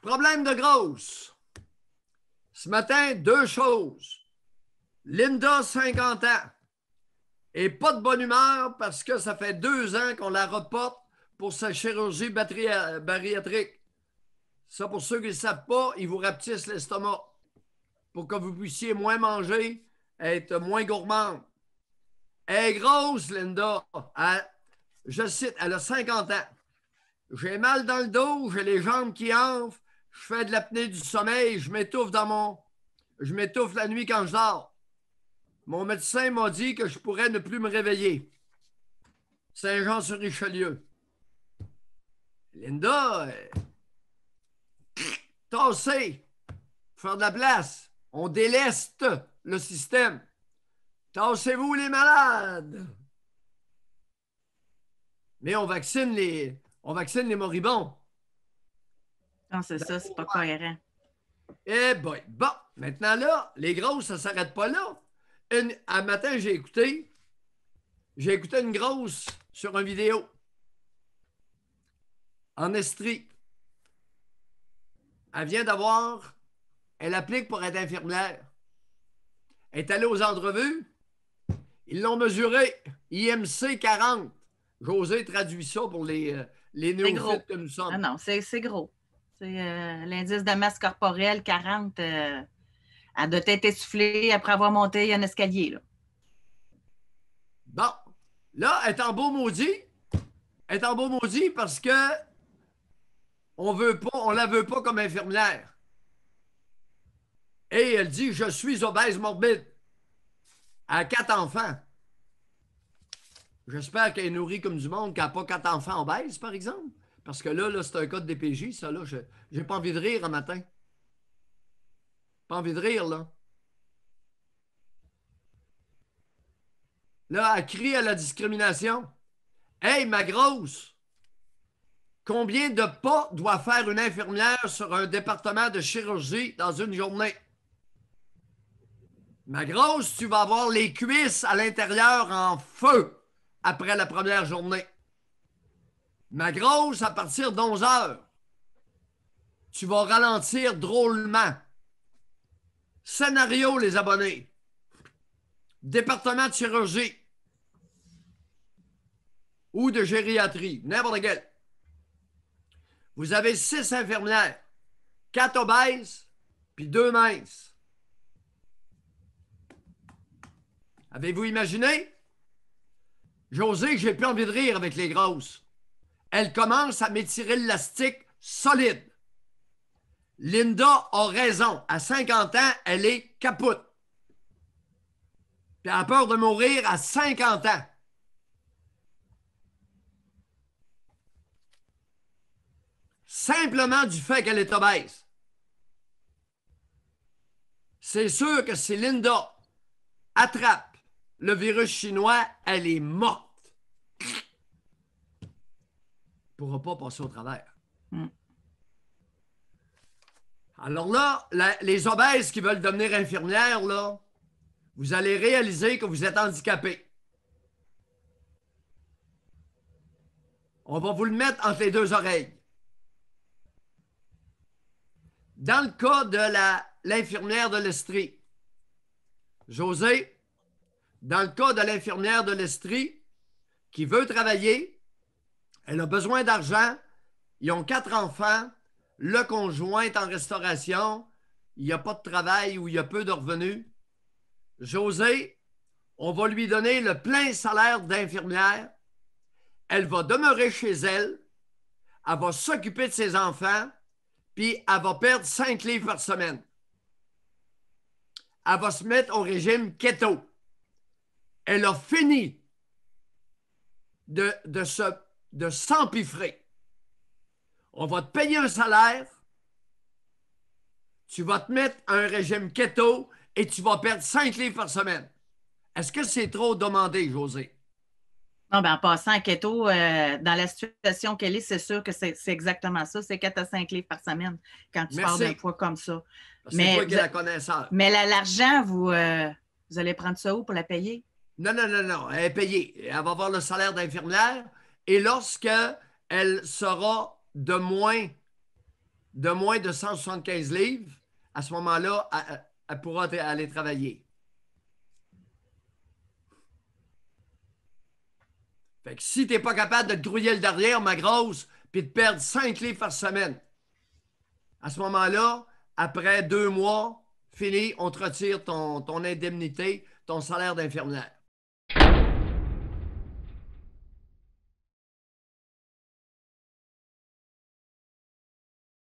Problème de grosse. Ce matin, deux choses. Linda, 50 ans. Et pas de bonne humeur parce que ça fait deux ans qu'on la reporte pour sa chirurgie bariatrique. Ça, pour ceux qui ne savent pas, ils vous rapetissent l'estomac pour que vous puissiez moins manger, être moins gourmand. Elle est grosse, Linda. je cite, elle a 50 ans. J'ai mal dans le dos, j'ai les jambes qui enflent, je fais de l'apnée du sommeil, je m'étouffe dans mon. Je m'étouffe la nuit quand je dors. Mon médecin m'a dit que je pourrais ne plus me réveiller. Saint-Jean-sur-Richelieu. Linda, euh, tassez, faire de la place. On déleste le système. Tassez-vous les malades. Mais on vaccine les, on vaccine les moribonds. Non, ah, c'est ça, c'est pas ben, cohérent. Eh boy. Bon, maintenant là, les grosses, ça s'arrête pas là. Un matin, j'ai écouté. J'ai écouté une grosse sur une vidéo. En Estrie. Elle vient d'avoir. Elle applique pour être infirmière. Elle est allée aux entrevues. Ils l'ont mesurée, IMC 40. José traduit ça pour les, euh, les que nous sommes. Ah non, c'est gros. C'est euh, L'indice de masse corporelle 40, euh, elle doit être essoufflée après avoir monté un escalier. Bon. Là, est en beau maudit. est en beau maudit parce que on veut pas, on la veut pas comme infirmière. Et elle dit Je suis obèse morbide. À quatre enfants. J'espère qu'elle est nourrie comme du monde, qu'elle n'a pas quatre enfants obèses, par exemple. Parce que là, là c'est un de DPJ, ça, là. J'ai pas envie de rire un matin. Pas envie de rire, là. Là, elle crie à la discrimination. Hey, ma grosse! Combien de pas doit faire une infirmière sur un département de chirurgie dans une journée? Ma grosse, tu vas avoir les cuisses à l'intérieur en feu après la première journée. Ma grosse, à partir d'11 heures, tu vas ralentir drôlement. Scénario, les abonnés. Département de chirurgie ou de gériatrie, n'importe quel. Vous avez six infirmières, quatre obèses, puis deux minces. Avez-vous imaginé? José, j'ai plus envie de rire avec les grosses elle commence à m'étirer l'élastique solide. Linda a raison. À 50 ans, elle est capote. Puis elle a peur de mourir à 50 ans. Simplement du fait qu'elle est obèse. C'est sûr que si Linda attrape le virus chinois, elle est morte. pourra pas passer au travers. Hmm. Alors là, les obèses qui veulent devenir infirmières, là, vous allez réaliser que vous êtes handicapé. On va vous le mettre entre les deux oreilles. Dans le cas de l'infirmière de l'Estrie, José, dans le cas de l'infirmière de l'Estrie qui veut travailler, elle a besoin d'argent. Ils ont quatre enfants. Le conjoint est en restauration. Il n'y a pas de travail ou il y a peu de revenus. José, on va lui donner le plein salaire d'infirmière. Elle va demeurer chez elle. Elle va s'occuper de ses enfants. Puis elle va perdre cinq livres par semaine. Elle va se mettre au régime keto. Elle a fini de, de se de s'empiffrer. On va te payer un salaire, tu vas te mettre à un régime keto et tu vas perdre 5 livres par semaine. Est-ce que c'est trop demandé, José? Non, ben en passant à keto, euh, dans la situation qu'elle est, c'est sûr que c'est exactement ça. C'est 4 à 5 livres par semaine quand tu parles d'un poids comme ça. Mais, Mais l'argent, vous, euh, vous allez prendre ça où pour la payer? Non, non, non, non. Elle est payée. Elle va avoir le salaire d'infirmière. Et lorsque elle sera de moins, de moins de 175 livres, à ce moment-là, elle, pourra aller travailler. Fait que si tu n'es pas capable de te grouiller le derrière, ma grosse, puis de perdre 5 livres par semaine, à ce moment-là, après deux mois, fini, on te retire ton, ton indemnité, ton salaire d'infirmière.